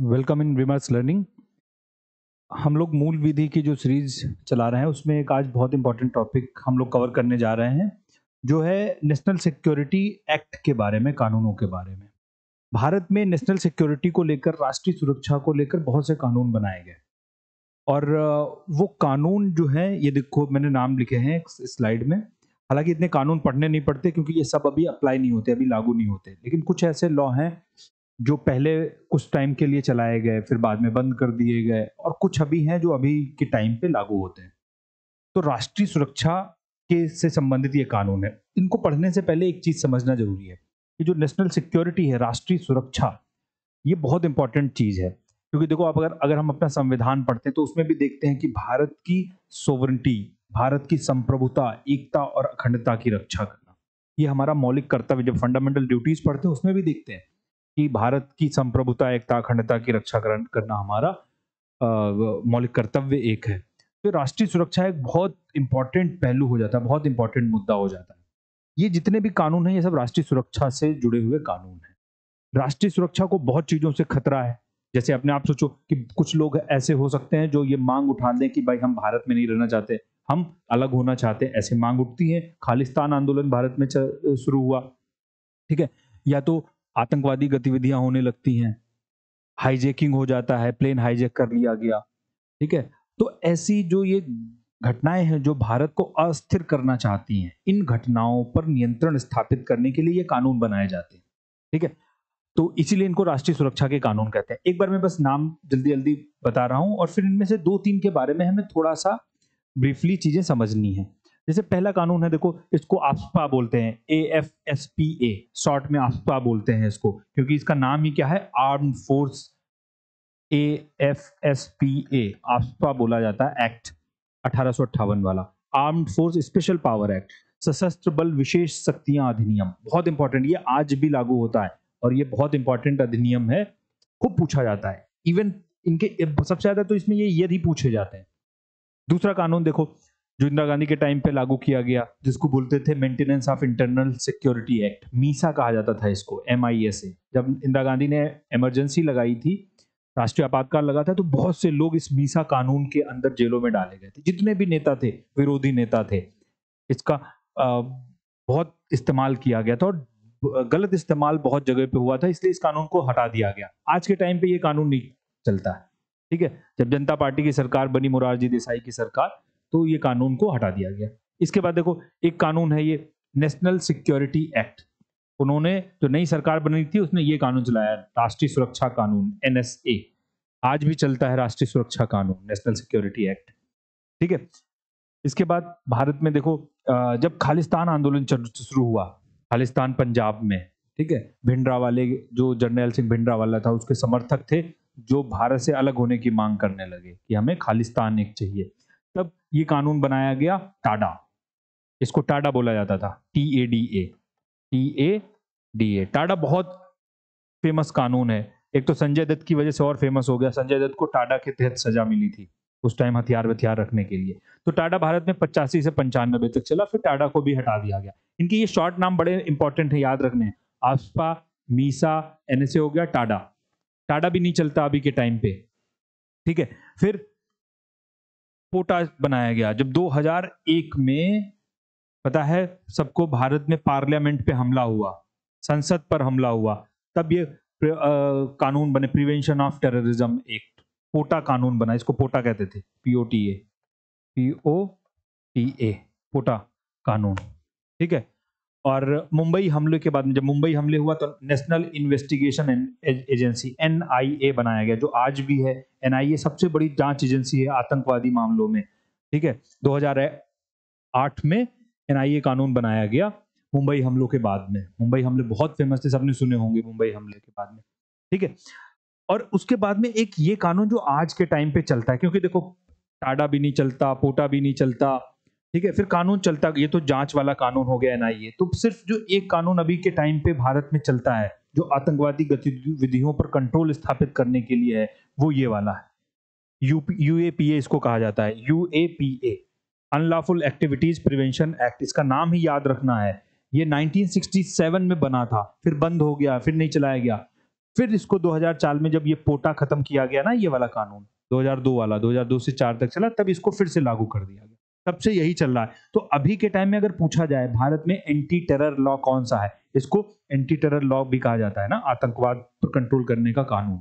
welcome in विमर्श learning हम लोग मूल विधि की जो सीरीज चला रहे हैं उसमें एक आज बहुत इंपॉर्टेंट टॉपिक हम लोग कवर करने जा रहे हैं जो है नेशनल सिक्योरिटी एक्ट के बारे में कानूनों के बारे में भारत में नेशनल सिक्योरिटी को लेकर राष्ट्रीय सुरक्षा को लेकर बहुत से कानून बनाए गए और वो कानून जो है ये देखो मैंने नाम लिखे हैं स्लाइड में हालांकि इतने कानून पढ़ने नहीं पड़ते क्योंकि ये सब अभी अप्लाई नहीं होते अभी लागू नहीं होते लेकिन कुछ ऐसे लॉ हैं जो पहले कुछ टाइम के लिए चलाए गए फिर बाद में बंद कर दिए गए और कुछ अभी हैं जो अभी के टाइम पे लागू होते हैं तो राष्ट्रीय सुरक्षा के से संबंधित ये कानून है इनको पढ़ने से पहले एक चीज़ समझना जरूरी है कि जो नेशनल सिक्योरिटी है राष्ट्रीय सुरक्षा ये बहुत इंपॉर्टेंट चीज़ है क्योंकि देखो आप अगर अगर हम अपना संविधान पढ़ते हैं तो उसमें भी देखते हैं कि भारत की सोवरेंटी भारत की संप्रभुता एकता और अखंडता की रक्षा करना ये हमारा मौलिक कर्तव्य जब फंडामेंटल ड्यूटीज पढ़ते हैं उसमें भी देखते हैं कि भारत की संप्रभुता एकता अखंडता की रक्षा करना हमारा मौलिक कर्तव्य एक है तो राष्ट्रीय सुरक्षा एक बहुत इंपॉर्टेंट पहलू हो जाता है बहुत इंपॉर्टेंट मुद्दा हो जाता है ये जितने भी कानून हैं ये सब राष्ट्रीय सुरक्षा से जुड़े हुए कानून हैं राष्ट्रीय सुरक्षा को बहुत चीज़ों से खतरा है जैसे अपने आप सोचो कि कुछ लोग ऐसे हो सकते हैं जो ये मांग उठा दें कि भाई हम भारत में नहीं रहना चाहते हम अलग होना चाहते हैं ऐसे मांग उठती है खालिस्तान आंदोलन भारत में शुरू हुआ ठीक है या तो आतंकवादी गतिविधियां होने लगती हैं हाईजेकिंग हो जाता है प्लेन हाईजेक कर लिया गया ठीक है तो ऐसी जो ये घटनाएं हैं जो भारत को अस्थिर करना चाहती हैं इन घटनाओं पर नियंत्रण स्थापित करने के लिए ये कानून बनाए जाते हैं ठीक है तो इसीलिए इनको राष्ट्रीय सुरक्षा के कानून कहते हैं एक बार मैं बस नाम जल्दी जल्दी बता रहा हूँ और फिर इनमें से दो तीन के बारे में हमें थोड़ा सा ब्रीफली चीजें समझनी है जैसे पहला कानून है देखो इसको आफ्पा बोलते हैं A F S P A short में आफ्पा बोलते हैं इसको क्योंकि इसका नाम ही क्या है arm force A F S P A आफ्पा बोला जाता है एक्ट अठारह वाला armed force special power act सशस्त्र बल विशेष शक्तियां अधिनियम बहुत इंपॉर्टेंट ये आज भी लागू होता है और ये बहुत इंपॉर्टेंट अधिनियम है खूब पूछा जाता है इवन इनके सबसे ज्यादा तो इसमें ये यदि पूछे जाते हैं दूसरा कानून देखो जो इंदिरा गांधी के टाइम पे लागू किया गया जिसको बोलते थे maintenance of internal security act MISA कहा जाता था इसको एम जब इंदिरा गांधी ने इमरजेंसी लगाई थी राष्ट्रीय आपातकाल लगा था तो बहुत से लोग इस मीसा कानून के अंदर जेलों में डाले गए थे जितने भी नेता थे विरोधी नेता थे इसका बहुत इस्तेमाल किया गया था और गलत इस्तेमाल बहुत जगह पे हुआ था इसलिए इस कानून को हटा दिया गया आज के टाइम पे ये कानून नहीं चलता है ठीक है जब जनता पार्टी की सरकार बनी मुरारजी देसाई की सरकार तो ये कानून को हटा दिया गया इसके बाद देखो एक कानून है ये नेशनल सिक्योरिटी एक्ट उन्होंने जो नई सरकार बनी थी उसने ये कानून चलाया राष्ट्रीय सुरक्षा कानून एन आज भी चलता है राष्ट्रीय सुरक्षा कानून नेशनल सिक्योरिटी एक्ट ठीक है इसके बाद भारत में देखो जब खालिस्तान आंदोलन शुरू हुआ खालिस्तान पंजाब में ठीक है भिंडरा वाले जो जनरल सिंह भिंडरा वाला था उसके समर्थक थे जो भारत से अलग होने की मांग करने लगे कि हमें खालिस्तान एक चाहिए ये कानून बनाया गया टाडा इसको टाडा बोला जाता था T A D A T A D A TADA बहुत फेमस कानून है एक तो संजय दत्त की वजह से और फेमस हो गया संजय दत्त को टाडा के तहत सजा मिली थी उस टाइम हथियार हथियार रखने के लिए तो टाटा भारत में पचासी से पंचानबे तक चला फिर टाडा को भी हटा दिया गया इनके ये शॉर्ट नाम बड़े इंपॉर्टेंट है याद रखने आसपा मीसा एनएसए हो गया टाडा टाटा भी नहीं चलता अभी के टाइम पे ठीक है फिर कोटा बनाया गया जब 2001 में पता है सबको भारत में पार्लियामेंट पे हमला हुआ संसद पर हमला हुआ तब ये आ, कानून बने prevention of terrorism act POTA कानून बना इसको पोटा कहते थे P O T A P O T A POTA कानून ठीक है और मुंबई हमले के बाद जब मुंबई हमले हुआ तो नेशनल इन्वेस्टिगेशन एजेंसी एन बनाया गया जो आज भी है एन सबसे बड़ी जांच एजेंसी है आतंकवादी मामलों में ठीक है 2008 में एन कानून बनाया गया मुंबई हमलों के बाद में मुंबई हमले बहुत फेमस थे सबने सुने होंगे मुंबई हमले के बाद में ठीक है और उसके बाद में एक ये कानून जो आज के टाइम पे चलता है क्योंकि देखो टाडा भी नहीं चलता पोटा भी नहीं चलता ठीक है फिर कानून चलता ये तो जांच वाला कानून हो गया एनआईए तो सिर्फ जो एक कानून अभी के टाइम पे भारत में चलता है जो आतंकवादी गतिविधियों पर कंट्रोल स्थापित करने के लिए है वो ये वाला है यूएपीए इसको कहा जाता है UAPA unlawful activities prevention act इसका नाम ही याद रखना है ये 1967 में बना था फिर बंद हो गया फिर नहीं चलाया गया फिर इसको 2004 में जब ये पोटा खत्म किया गया ना ये वाला कानून 2002 वाला 2002 से चार तक चला तब इसको फिर से लागू कर दिया गया तब से यही चल रहा है तो अभी के टाइम में अगर पूछा जाए भारत में एंटी टेरर लॉ कौन सा है इसको एंटी टेरर लॉ भी कहा जाता है ना आतंकवाद पर कंट्रोल करने का कानून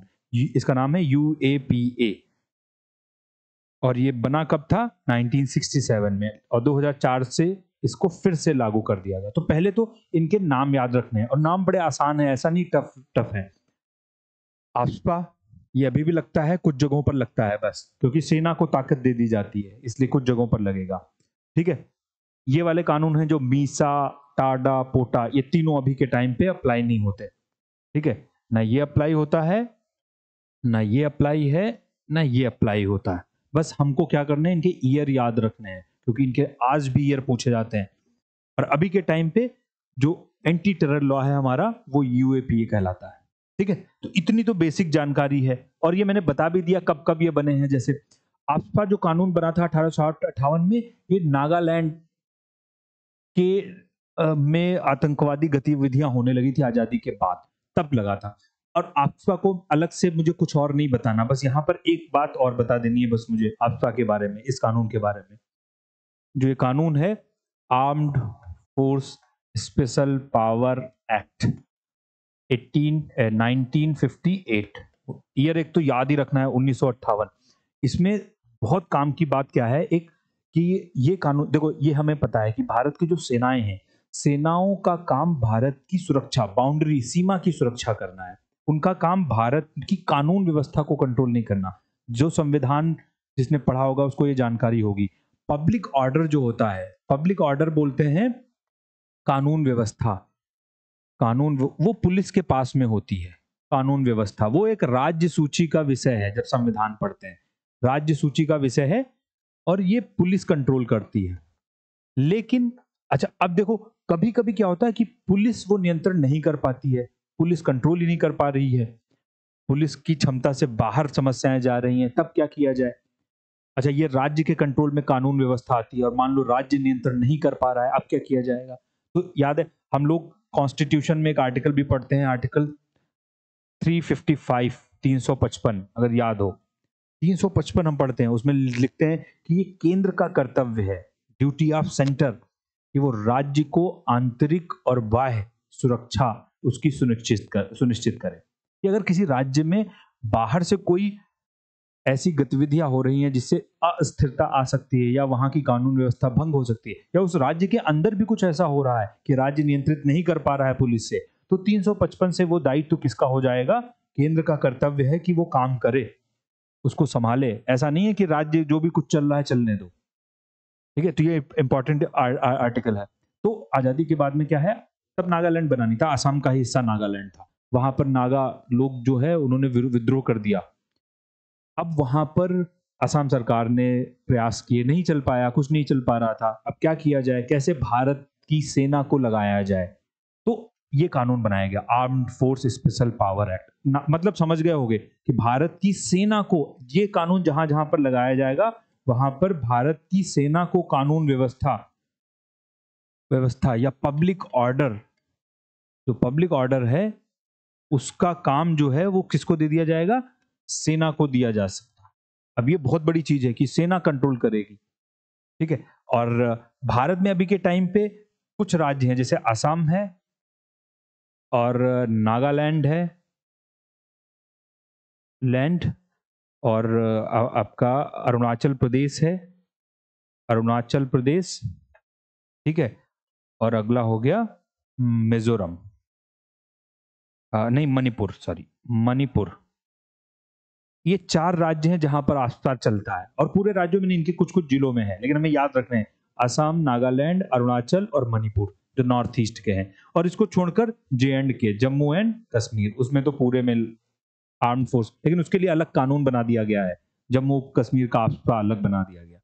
इसका नाम है यू और ये बना कब था 1967 में और 2004 से इसको फिर से लागू कर दिया गया तो पहले तो इनके नाम याद रखने हैं और नाम बड़े आसान है ऐसा नहीं टफ टफ है आफ्सपा ये अभी भी लगता है कुछ जगहों पर लगता है बस क्योंकि सेना को ताकत दे दी जाती है इसलिए कुछ जगहों पर लगेगा ठीक है ये वाले कानून हैं जो मीसा टाडा पोटा ये तीनों अभी के टाइम पे अप्लाई नहीं होते ठीक है ना ये अप्लाई होता है ना ये अप्लाई है ना ये अप्लाई होता है बस हमको क्या करना है इनके ईयर याद रखने हैं क्योंकि इनके आज भी ईयर पूछे जाते हैं और अभी के टाइम पे जो एंटी टेरर लॉ है हमारा वो यूएपीए कहलाता है ठीक है तो इतनी तो बेसिक जानकारी है और ये मैंने बता भी दिया कब कब ये बने हैं जैसे आपका जो कानून बना था अठारह में ये नागालैंड के में आतंकवादी गतिविधियां होने लगी थी आजादी के बाद तब लगा था और आपका को अलग से मुझे कुछ और नहीं बताना बस यहाँ पर एक बात और बता देनी है बस मुझे आपका के बारे में इस कानून के बारे में जो ये कानून है armed force special power act 18 1958 year एक तो याद ही रखना है उन्नीस इसमें बहुत काम की बात क्या है एक कि ये, ये कानून देखो ये हमें पता है कि भारत की जो सेनाएं हैं सेनाओं का काम भारत की सुरक्षा बाउंड्री सीमा की सुरक्षा करना है उनका काम भारत की कानून व्यवस्था को कंट्रोल नहीं करना जो संविधान जिसने पढ़ा होगा उसको ये जानकारी होगी पब्लिक ऑर्डर जो होता है पब्लिक ऑर्डर बोलते हैं कानून व्यवस्था कानून वो पुलिस के पास में होती है कानून व्यवस्था वो एक राज्य सूची का विषय है जब संविधान पढ़ते हैं राज्य सूची का विषय है और ये पुलिस कंट्रोल करती है लेकिन अच्छा अब देखो कभी कभी क्या होता है कि पुलिस वो नियंत्रण नहीं कर पाती है पुलिस कंट्रोल ही नहीं कर पा रही है पुलिस की क्षमता से बाहर समस्याएं जा रही हैं तब क्या किया जाए अच्छा ये राज्य के कंट्रोल में कानून व्यवस्था आती है और मान लो राज्य नियंत्रण नहीं कर पा रहा है अब क्या किया जाएगा तो याद है हम लोग कॉन्स्टिट्यूशन में एक आर्टिकल भी पढ़ते हैं आर्टिकल 355 355 अगर याद हो 355 हम पढ़ते हैं उसमें लिखते हैं कि ये केंद्र का कर्तव्य है ड्यूटी ऑफ सेंटर कि वो राज्य को आंतरिक और बाह्य सुरक्षा उसकी सुनिश्चित कर सुनिश्चित करें कि अगर किसी राज्य में बाहर से कोई ऐसी गतिविधियां हो रही हैं जिससे अस्थिरता आ सकती है या वहां की कानून व्यवस्था भंग हो सकती है या उस राज्य के अंदर भी कुछ ऐसा हो रहा है कि राज्य नियंत्रित नहीं कर पा रहा है पुलिस से तो 355 से वो दायित्व किसका हो जाएगा केंद्र का कर्तव्य है कि वो काम करे उसको संभाले ऐसा नहीं है कि राज्य जो भी कुछ चल रहा है चलने दो ठीक है तो ये इंपॉर्टेंट आर्टिकल है तो आजादी के बाद में क्या है तब नागालैंड बनानी था आसाम का ही हिस्सा नागालैंड था वहां पर नागा लोग जो है उन्होंने विद्रोह कर दिया अब वहाँ पर असम सरकार ने प्रयास किए नहीं चल पाया कुछ नहीं चल पा रहा था अब क्या किया जाए कैसे भारत की सेना को लगाया जाए तो ये कानून बनाया गया armed force special power act मतलब समझ गए होगे कि भारत की सेना को ये कानून जहां जहां पर लगाया जाएगा वहां पर भारत की सेना को कानून व्यवस्था व्यवस्था या पब्लिक ऑर्डर जो पब्लिक ऑर्डर है उसका काम जो है वो किसको दे दिया जाएगा सेना को दिया जा सकता अब ये बहुत बड़ी चीज है कि सेना कंट्रोल करेगी ठीक है और भारत में अभी के टाइम पे कुछ राज्य हैं जैसे असम है और नागालैंड है लैंड और आपका अरुणाचल प्रदेश है अरुणाचल प्रदेश ठीक है और अगला हो गया मिजोरम नहीं मणिपुर सॉरी मणिपुर ये चार राज्य हैं जहां पर आस्था चलता है और पूरे राज्यों में इनके कुछ कुछ जिलों में है लेकिन हमें याद रख रहे हैं असम नागालैंड अरुणाचल और मणिपुर जो नॉर्थ ईस्ट के हैं और इसको छोड़कर जे एंड के जम्मू एंड कश्मीर उसमें तो पूरे में आर्म फोर्स लेकिन उसके लिए अलग कानून बना दिया गया है जम्मू कश्मीर का आपका अलग बना दिया गया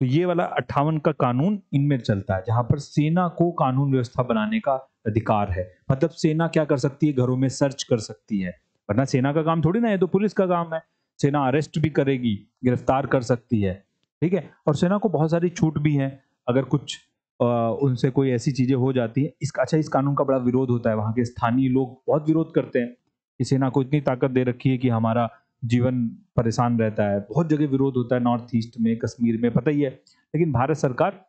तो ये वाला अट्ठावन का कानून इनमें चलता है जहां पर सेना को कानून व्यवस्था बनाने का अधिकार है मतलब सेना क्या कर सकती है घरों में सर्च कर सकती है वरना सेना का काम थोड़ी ना है तो पुलिस का काम है सेना अरेस्ट भी करेगी गिरफ्तार कर सकती है ठीक है और सेना को बहुत सारी छूट भी है अगर कुछ आ, उनसे कोई ऐसी चीजें हो जाती है इसका अच्छा इस कानून का बड़ा विरोध होता है वहाँ के स्थानीय लोग बहुत विरोध करते हैं कि सेना को इतनी ताकत दे रखी है कि हमारा जीवन परेशान रहता है बहुत जगह विरोध होता है नॉर्थ ईस्ट में कश्मीर में पता ही है लेकिन भारत सरकार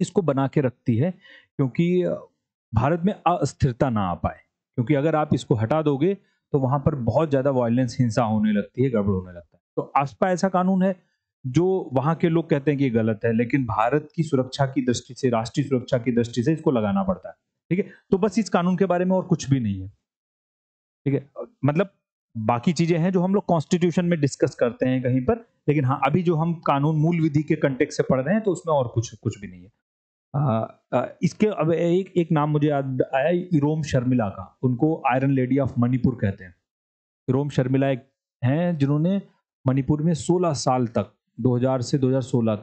इसको बना के रखती है क्योंकि भारत में अस्थिरता ना आ पाए क्योंकि अगर आप इसको हटा दोगे तो वहां पर बहुत ज्यादा वायलेंस हिंसा होने लगती है गड़बड़ होने लगता है तो आसपा ऐसा कानून है जो वहां के लोग कहते हैं कि गलत है लेकिन भारत की सुरक्षा की दृष्टि से राष्ट्रीय सुरक्षा की दृष्टि से इसको लगाना पड़ता है ठीक है तो बस इस कानून के बारे में और कुछ भी नहीं है ठीक है मतलब बाकी चीजें हैं जो हम लोग कॉन्स्टिट्यूशन में डिस्कस करते हैं कहीं पर लेकिन हाँ अभी जो हम कानून मूल विधि के कंटेक्ट से पढ़ रहे हैं तो उसमें और कुछ कुछ भी नहीं है हाँ, इसके अब एक एक नाम मुझे याद आया इरोम शर्मिला का उनको आयरन लेडी ऑफ मणिपुर कहते हैं इरोम शर्मिला एक हैं जिन्होंने मणिपुर में 16 साल तक 2000 से 2016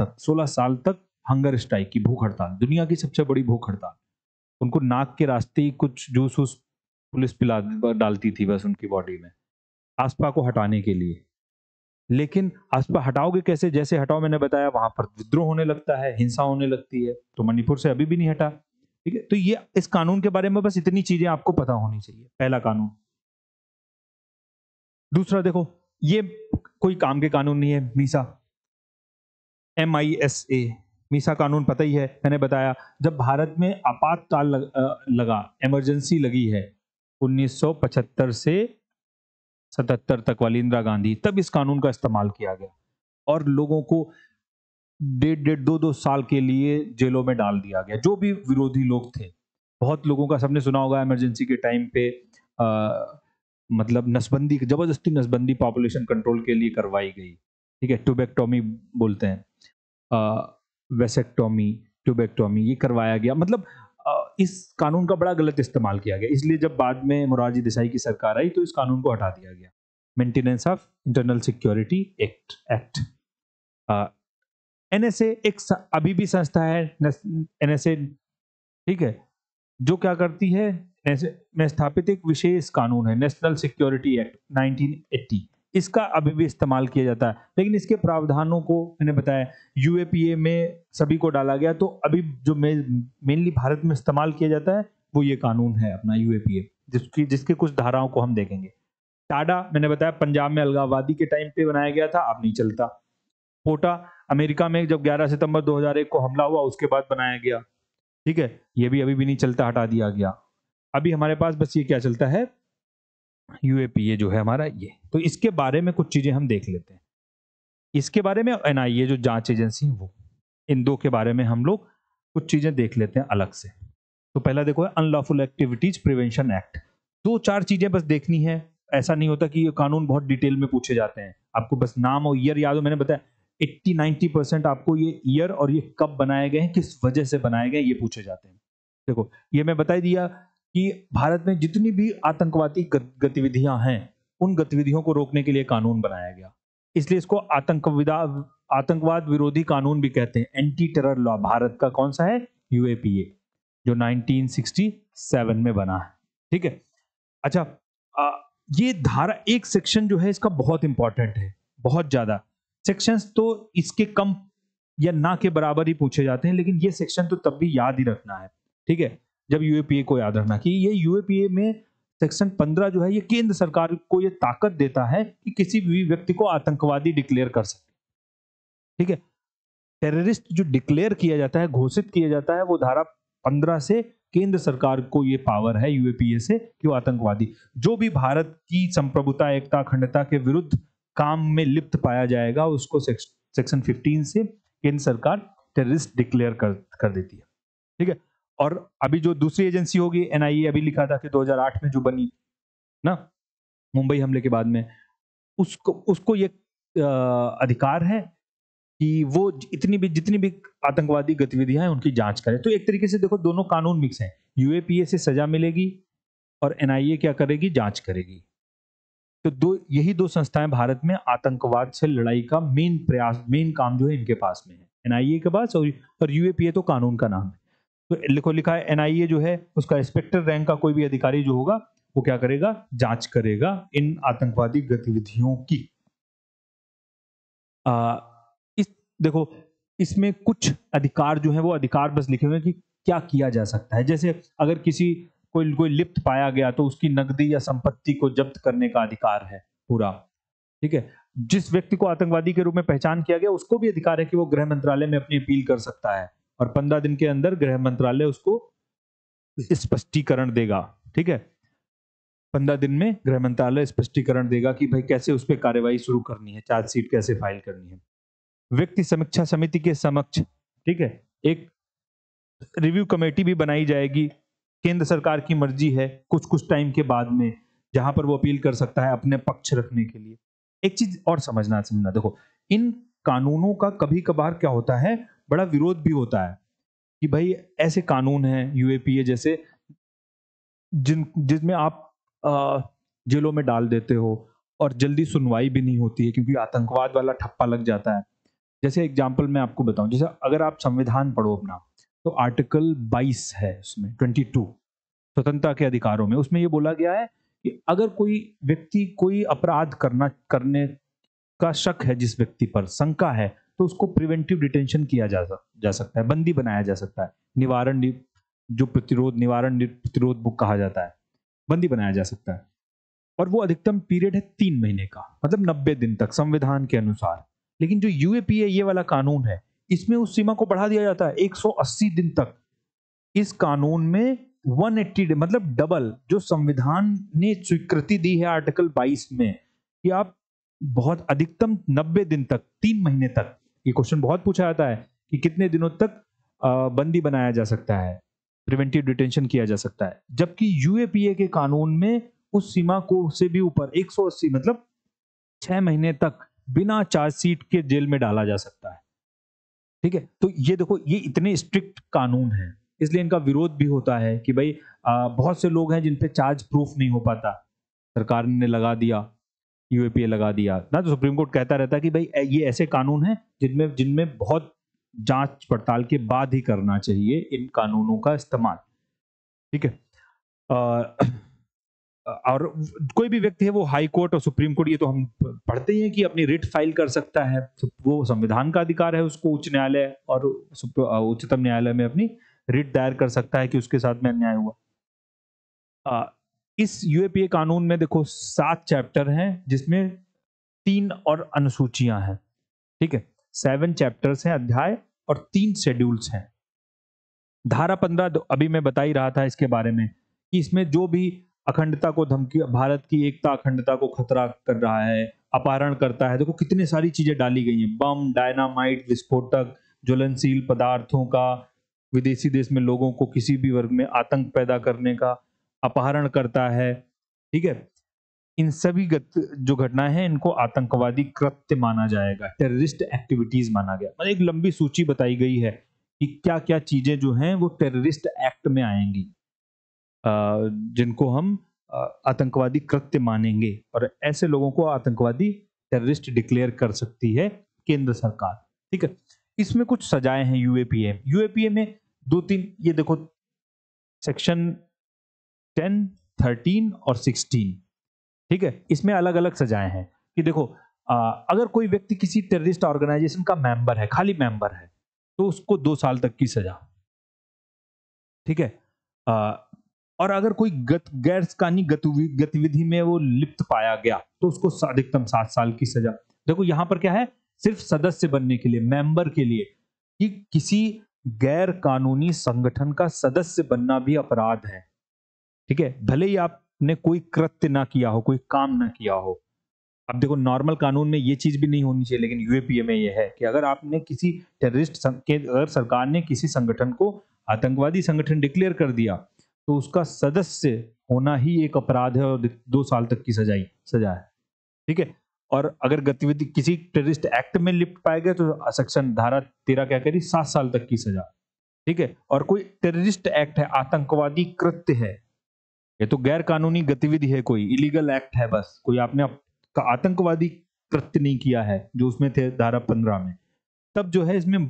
तक 16 साल तक हंगर स्ट्राइक की भूख हड़ताल दुनिया की सबसे बड़ी भूख हड़ताल उनको नाक के रास्ते ही कुछ जूस वूस पुलिस पिला डालती थी बस उनकी बॉडी में आसपा को हटाने के लिए लेकिन अस्पा हटाओगे कैसे जैसे हटाओ मैंने बताया वहां पर विद्रोह होने लगता है हिंसा होने लगती है तो मणिपुर से अभी भी नहीं हटा ठीक है तो ये इस कानून के बारे में बस इतनी चीजें आपको पता होनी चाहिए पहला कानून दूसरा देखो ये कोई काम के कानून नहीं है MISA M I S A MISA कानून पता ही है मैंने बताया जब भारत में आपातकाल लगा इमरजेंसी लगी है 1975 से सतहत्तर तक वाली इंदिरा गांधी तब इस कानून का इस्तेमाल किया गया और लोगों को डेढ़ डेढ़ दो दो साल के लिए जेलों में डाल दिया गया जो भी विरोधी लोग थे बहुत लोगों का सबने सुना होगा इमरजेंसी के टाइम पे आ, मतलब नसबंदी जबरदस्ती नसबंदी पॉपुलेशन कंट्रोल के लिए करवाई गई ठीक है ट्यूबेक्टोमी बोलते हैं वेसेक्टोमी ट्यूबेक्टोमी ये करवाया गया मतलब इस कानून का बड़ा गलत इस्तेमाल किया गया इसलिए जब बाद में मोरारजी देसाई की सरकार आई तो इस कानून को हटा दिया गया maintenance of internal security act act एन एक अभी भी संस्था है एन ठीक है जो क्या करती है में स्थापित एक विशेष कानून है नेशनल सिक्योरिटी एक्ट 1980 इसका अभी भी इस्तेमाल किया जाता है लेकिन इसके प्रावधानों को मैंने बताया यूएपीए में सभी को डाला गया तो अभी जो मेनली भारत में इस्तेमाल किया जाता है वो ये कानून है अपना यूएपीए जिसकी जिसके कुछ धाराओं को हम देखेंगे टाडा मैंने बताया पंजाब में अलगावादी के टाइम पे बनाया गया था अब नहीं चलता पोटा अमेरिका में जब 11 सितंबर 2001 को हमला हुआ उसके बाद बनाया गया ठीक है ये भी अभी भी नहीं चलता हटा दिया गया अभी हमारे पास बस ये क्या चलता है यू जो है हमारा ये तो इसके बारे में कुछ चीज़ें हम देख लेते हैं इसके बारे में एन जो जांच एजेंसी वो इन दो के बारे में हम लोग कुछ चीज़ें देख लेते हैं अलग से तो पहला देखो अनलॉफुल एक्टिविटीज प्रिवेंशन एक्ट दो चार चीज़ें बस देखनी है ऐसा नहीं होता कि ये कानून बहुत डिटेल में पूछे जाते हैं आपको बस नाम और ईयर याद हो मैंने बताया एट्टी नाइनटी परसेंट आपको ये ईयर और ये कब बनाए गए हैं किस वजह से बनाए गए ये पूछे जाते हैं देखो ये मैं बताई दिया कि भारत में जितनी भी आतंकवादी गतिविधियां हैं उन गतिविधियों को रोकने के लिए कानून बनाया गया इसलिए इसको आतंकविदा आतंकवाद विरोधी कानून भी कहते हैं एंटी टेरर लॉ भारत का कौन सा है यूएपीए जो 1967 में बना है ठीक है अच्छा आ, ये धारा एक सेक्शन जो है इसका बहुत इंपॉर्टेंट है बहुत ज्यादा सेक्शंस तो इसके कम या ना के बराबर ही पूछे जाते हैं लेकिन ये सेक्शन तो तब भी याद ही रखना है ठीक है जब यूएपीए को याद रखना कि ये यूएपीए में सेक्शन 15 जो है ये केंद्र सरकार को ये ताकत देता है कि किसी भी व्यक्ति को आतंकवादी डिक्लेयर कर सके ठीक है टेररिस्ट जो डिक्लेयर किया जाता है घोषित किया जाता है वो धारा 15 से केंद्र सरकार को ये पावर है यूएपीए से कि वो आतंकवादी जो भी भारत की संप्रभुता एकता अखंडता के विरुद्ध काम में लिप्त पाया जाएगा उसको सेक्शन फिफ्टीन से केंद्र सरकार टेररिस्ट डिक्लेयर कर कर देती है ठीक है और अभी जो दूसरी एजेंसी होगी एनआईए e अभी लिखा था कि 2008 में जो बनी ना मुंबई हमले के बाद में उसको उसको ये अधिकार है कि वो इतनी भी जितनी भी आतंकवादी गतिविधियां हैं उनकी जांच करें तो एक तरीके से देखो दोनों कानून मिक्स हैं यूएपीए से सजा मिलेगी और एनआईए e क्या करेगी जांच करेगी तो दो यही दो संस्थाएं भारत में आतंकवाद से लड़ाई का मेन प्रयास मेन काम जो है इनके पास में है एनआईए e के पास और यूएपीए तो कानून का नाम है तो लिखो लिखा है एनआईए e जो है उसका इंस्पेक्टर रैंक का कोई भी अधिकारी जो होगा वो क्या करेगा जांच करेगा इन आतंकवादी गतिविधियों की आ, इस देखो इसमें कुछ अधिकार जो है वो अधिकार बस लिखे हुए कि क्या किया जा सकता है जैसे अगर किसी कोई कोई लिप्त पाया गया तो उसकी नकदी या संपत्ति को जब्त करने का अधिकार है पूरा ठीक है जिस व्यक्ति को आतंकवादी के रूप में पहचान किया गया उसको भी अधिकार है कि वो गृह मंत्रालय में अपनी अपील कर सकता है और पंद्रह दिन के अंदर गृह मंत्रालय उसको स्पष्टीकरण देगा ठीक है पंद्रह दिन में गृह मंत्रालय स्पष्टीकरण देगा कि भाई कैसे उस पर कार्यवाही शुरू करनी है चार्जशीट कैसे फाइल करनी है व्यक्ति समीक्षा समिति के समक्ष ठीक है एक रिव्यू कमेटी भी बनाई जाएगी केंद्र सरकार की मर्जी है कुछ कुछ टाइम के बाद में जहां पर वो अपील कर सकता है अपने पक्ष रखने के लिए एक चीज और समझना समझना देखो इन कानूनों का कभी कभार क्या होता है बड़ा विरोध भी होता है कि भाई ऐसे कानून हैं यूएपीए जैसे जिन जिसमें आप जेलों में डाल देते हो और जल्दी सुनवाई भी नहीं होती है क्योंकि आतंकवाद वाला ठप्पा लग जाता है जैसे एग्जाम्पल मैं आपको बताऊं जैसे अगर आप संविधान पढ़ो अपना तो आर्टिकल 22 है उसमें 22 स्वतंत्रता के अधिकारों में उसमें ये बोला गया है कि अगर कोई व्यक्ति कोई अपराध करना करने का शक है जिस व्यक्ति पर शंका है तो उसको प्रिवेंटिव डिटेंशन किया जा, जा सकता है बंदी बनाया जा सकता है निवारण जो प्रतिरोध निवारण प्रतिरोध बुक कहा जाता है बंदी बनाया जा सकता है और वो अधिकतम पीरियड है तीन महीने का मतलब नब्बे दिन तक संविधान के अनुसार लेकिन जो यूएपी ये वाला कानून है इसमें उस सीमा को बढ़ा दिया जाता है 180 दिन तक इस कानून में 180 मतलब डबल जो संविधान ने स्वीकृति दी है आर्टिकल 22 में कि आप बहुत अधिकतम 90 दिन तक तीन महीने तक ये क्वेश्चन बहुत पूछा जाता है कि कितने दिनों तक बंदी बनाया जा सकता है प्रिवेंटिव डिटेंशन किया जा सकता है जबकि यूएपीए के कानून में उस सीमा को से भी ऊपर 180 मतलब छह महीने तक बिना चार्जशीट के जेल में डाला जा सकता है ठीक है तो ये देखो ये इतने स्ट्रिक्ट कानून है इसलिए इनका विरोध भी होता है कि भाई बहुत से लोग हैं जिनपे चार्ज प्रूफ नहीं हो पाता सरकार ने लगा दिया यूएपीए लगा दिया ना तो सुप्रीम कोर्ट कहता रहता है कि भाई ये ऐसे कानून हैं जिनमें जिनमें बहुत जांच पड़ताल के बाद ही करना चाहिए इन कानूनों का इस्तेमाल ठीक है और कोई भी व्यक्ति है वो हाई कोर्ट और सुप्रीम कोर्ट ये तो हम पढ़ते ही हैं कि अपनी रिट फाइल कर सकता है तो वो संविधान का अधिकार है उसको उच्च न्यायालय और उच्चतम न्यायालय में अपनी रिट दायर कर सकता है कि उसके साथ में अन्याय हुआ इस यूएपीए कानून में देखो सात चैप्टर हैं जिसमें तीन और अनुसूचियां हैं ठीक है सेवन चैप्टर्स हैं अध्याय और तीन शेड्यूल्स हैं धारा पंद्रह अभी मैं बता ही रहा था इसके बारे में कि इसमें जो भी अखंडता को धमकी भारत की एकता अखंडता को खतरा कर रहा है अपहरण करता है देखो कितनी सारी चीजें डाली गई हैं बम डायनामाइट विस्फोटक ज्वलनशील पदार्थों का विदेशी देश में लोगों को किसी भी वर्ग में आतंक पैदा करने का अपहरण करता है ठीक है इन सभी जो घटनाएं हैं इनको आतंकवादी कृत्य माना जाएगा टेररिस्ट एक्टिविटीज माना गया मतलब एक लंबी सूची बताई गई है कि क्या क्या चीजें जो हैं वो टेररिस्ट एक्ट में आएंगी जिनको हम आतंकवादी कृत्य मानेंगे और ऐसे लोगों को आतंकवादी टेररिस्ट डिक्लेयर कर सकती है केंद्र सरकार ठीक है इसमें कुछ सजाएं हैं यूएपीए यूएपीए में दो तीन ये देखो सेक्शन टेन थर्टीन और सिक्सटीन ठीक है इसमें अलग अलग सजाएं हैं कि देखो आ, अगर कोई व्यक्ति किसी टेररिस्ट ऑर्गेनाइजेशन का मेंबर है खाली मेंबर है तो उसको दो साल तक की सजा ठीक है आ, और अगर कोई गत, गैर कानी गतिविधि में वो लिप्त पाया गया तो उसको अधिकतम सात साल की सजा देखो यहां पर क्या है सिर्फ सदस्य बनने के लिए मेंबर के लिए कि किसी गैर कानूनी संगठन का सदस्य बनना भी अपराध है ठीक है भले ही आपने कोई कृत्य ना किया हो कोई काम ना किया हो अब देखो नॉर्मल कानून में ये चीज भी नहीं होनी चाहिए लेकिन यूएपीए में ये है कि अगर आपने किसी टेररिस्ट के अगर सरकार ने किसी संगठन को आतंकवादी संगठन डिक्लेयर कर दिया तो उसका सदस्य होना ही एक अपराध है और दो साल तक की सजाई सजा है ठीक है और अगर गतिविधि किसी टेररिस्ट एक्ट में लिप्त पाए गए तो सेक्शन धारा तेरह क्या करी सात साल तक की सजा ठीक है और कोई टेररिस्ट एक्ट है आतंकवादी कृत्य है ये तो गैर कानूनी गतिविधि है कोई इलीगल एक्ट है बस कोई आपने आतंकवादी कृत्य नहीं किया है जो उसमें थे धारा पंद्रह में तब जो है इसमें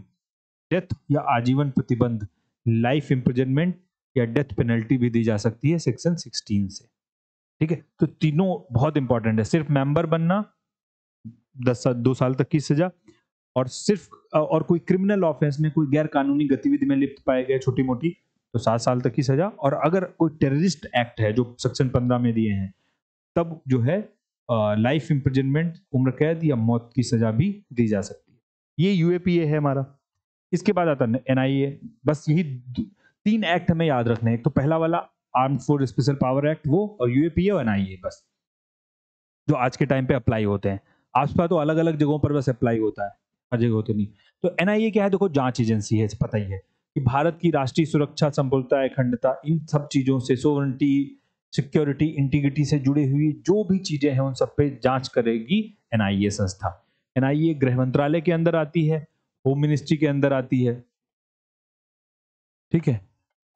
डेथ या आजीवन प्रतिबंध लाइफ इंप्रिजनमेंट या डेथ पेनल्टी भी दी जा सकती है सेक्शन 16 से ठीक है तो तीनों बहुत इंपॉर्टेंट है सिर्फ मेंबर बनना दस साल दो साल तक की सजा और सिर्फ और कोई क्रिमिनल ऑफेंस में कोई गैर कानूनी गतिविधि में लिप्त पाए गए छोटी मोटी तो सात साल तक की सजा और अगर कोई टेररिस्ट एक्ट है जो सेक्शन पंद्रह में दिए हैं तब जो है लाइफ इम्प्रजनमेंट उम्र कैद या मौत की सजा भी दी जा सकती है ये यूएपीए है हमारा इसके बाद आता है एनआईए बस यही तीन एक्ट हमें याद रखने हैं तो पहला वाला arm force special power act वो और यूएपीए और एनआईए बस जो आज के टाइम पे अप्लाई होते हैं पास तो अलग अलग जगहों पर बस अप्लाई होता है हर जगह होते नहीं तो एनआईए क्या है देखो जांच एजेंसी है पता ही है भारत की राष्ट्रीय सुरक्षा संपूर्णता अखंडता इन सब चीज़ों से सोवरेंटी सिक्योरिटी इंटीग्रिटी से जुड़ी हुई जो भी चीज़ें हैं उन सब पे जांच करेगी एनआईए संस्था एनआईए गृह मंत्रालय के अंदर आती है होम मिनिस्ट्री के अंदर आती है ठीक है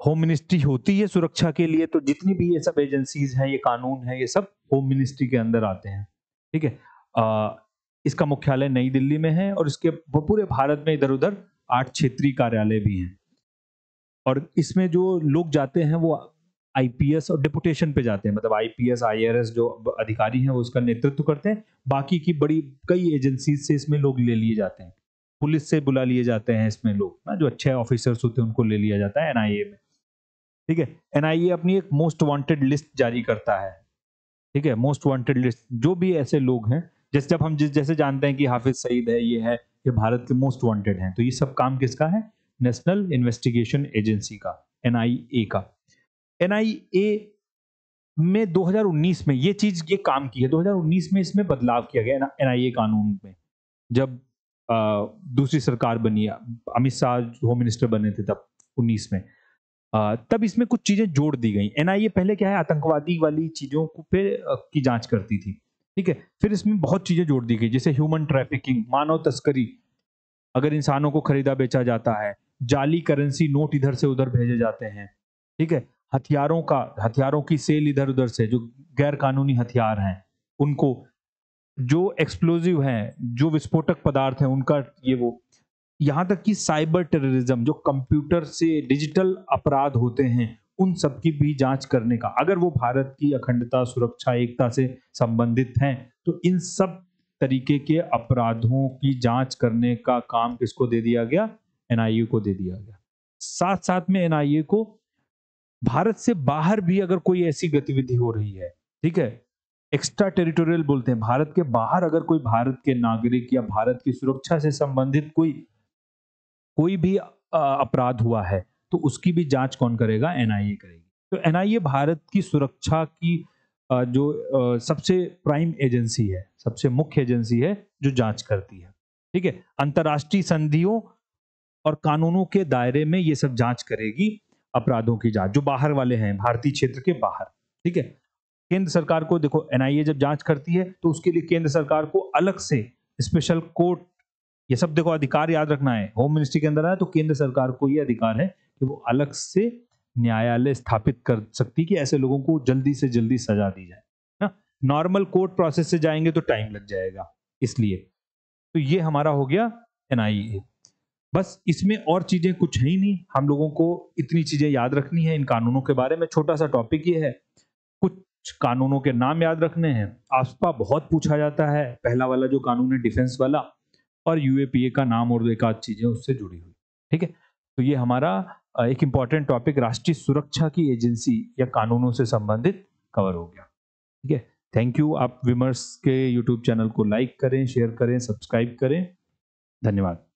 होम मिनिस्ट्री होती है सुरक्षा के लिए तो जितनी भी ये सब एजेंसीज हैं ये कानून है ये सब होम मिनिस्ट्री के अंदर आते हैं ठीक है आ, इसका मुख्यालय नई दिल्ली में है और इसके पूरे भारत में इधर उधर आठ क्षेत्रीय कार्यालय भी हैं और इसमें जो लोग जाते हैं वो आईपीएस और डिपुटेशन पे जाते हैं मतलब आईपीएस आईआरएस जो अधिकारी हैं वो उसका नेतृत्व करते हैं बाकी की बड़ी कई एजेंसी से इसमें लोग ले लिए जाते हैं पुलिस से बुला लिए जाते हैं इसमें लोग ना जो अच्छे ऑफिसर्स होते हैं उनको ले लिया जाता है एनआईए में ठीक है एन अपनी एक मोस्ट वॉन्टेड लिस्ट जारी करता है ठीक है मोस्ट वांटेड लिस्ट जो भी ऐसे लोग हैं जैसे जब हम जिस जैसे जानते हैं कि हाफिज सईद है ये है ये भारत के मोस्ट वांटेड हैं तो ये सब काम किसका है नेशनल इन्वेस्टिगेशन एजेंसी का एनआईए का एनआईए में 2019 में ये चीज ये काम की है 2019 में इसमें बदलाव किया गया एनआईए कानून में जब आ, दूसरी सरकार बनी अमित शाह होम मिनिस्टर बने थे तब 19 में आ, तब इसमें कुछ चीजें जोड़ दी गई एनआईए पहले क्या है आतंकवादी वाली चीजों को पे की जांच करती थी ठीक है फिर इसमें बहुत चीजें जोड़ दी गई जैसे ह्यूमन ट्रैफिकिंग मानव तस्करी अगर इंसानों को खरीदा बेचा जाता है जाली करेंसी नोट इधर से उधर भेजे जाते हैं ठीक है हथियारों का हथियारों की सेल इधर उधर से जो गैर कानूनी हथियार हैं उनको जो एक्सप्लोजिव हैं जो विस्फोटक पदार्थ हैं उनका ये वो यहाँ तक कि साइबर टेररिज्म जो कंप्यूटर से डिजिटल अपराध होते हैं उन सब की भी जांच करने का अगर वो भारत की अखंडता सुरक्षा एकता से संबंधित हैं तो इन सब तरीके के अपराधों की जांच करने का काम किसको दे दिया गया एनआईए को दे दिया गया साथ साथ में एनआईए को भारत से बाहर भी अगर कोई ऐसी गतिविधि हो रही है ठीक है एक्स्ट्रा टेरिटोरियल बोलते हैं भारत के बाहर अगर कोई भारत के नागरिक या भारत की सुरक्षा से संबंधित कोई कोई भी अपराध हुआ है तो उसकी भी जांच कौन करेगा एनआईए करेगी तो एनआईए भारत की सुरक्षा की जो सबसे प्राइम एजेंसी है सबसे मुख्य एजेंसी है जो जांच करती है ठीक है अंतर्राष्ट्रीय संधियों और कानूनों के दायरे में ये सब जांच करेगी अपराधों की जांच जो बाहर वाले हैं भारतीय क्षेत्र के बाहर ठीक है केंद्र सरकार को देखो एनआईए जब जांच करती है तो उसके लिए केंद्र सरकार को अलग से स्पेशल कोर्ट ये सब देखो अधिकार याद रखना है होम मिनिस्ट्री के अंदर आया तो केंद्र सरकार को ये अधिकार है कि वो अलग से न्यायालय स्थापित कर सकती कि ऐसे लोगों को जल्दी से जल्दी सजा दी जाए ना नॉर्मल कोर्ट प्रोसेस से जाएंगे तो टाइम लग जाएगा इसलिए तो ये हमारा हो गया एनआईए बस इसमें और चीज़ें कुछ है ही नहीं हम लोगों को इतनी चीज़ें याद रखनी है इन कानूनों के बारे में छोटा सा टॉपिक ये है कुछ कानूनों के नाम याद रखने हैं आसपा बहुत पूछा जाता है पहला वाला जो कानून है डिफेंस वाला और यूएपीए का नाम और एक आध चीज़ें उससे जुड़ी हुई ठीक है तो ये हमारा एक इंपॉर्टेंट टॉपिक राष्ट्रीय सुरक्षा की एजेंसी या कानूनों से संबंधित कवर हो गया ठीक है थैंक यू आप विमर्श के यूट्यूब चैनल को लाइक करें शेयर करें सब्सक्राइब करें धन्यवाद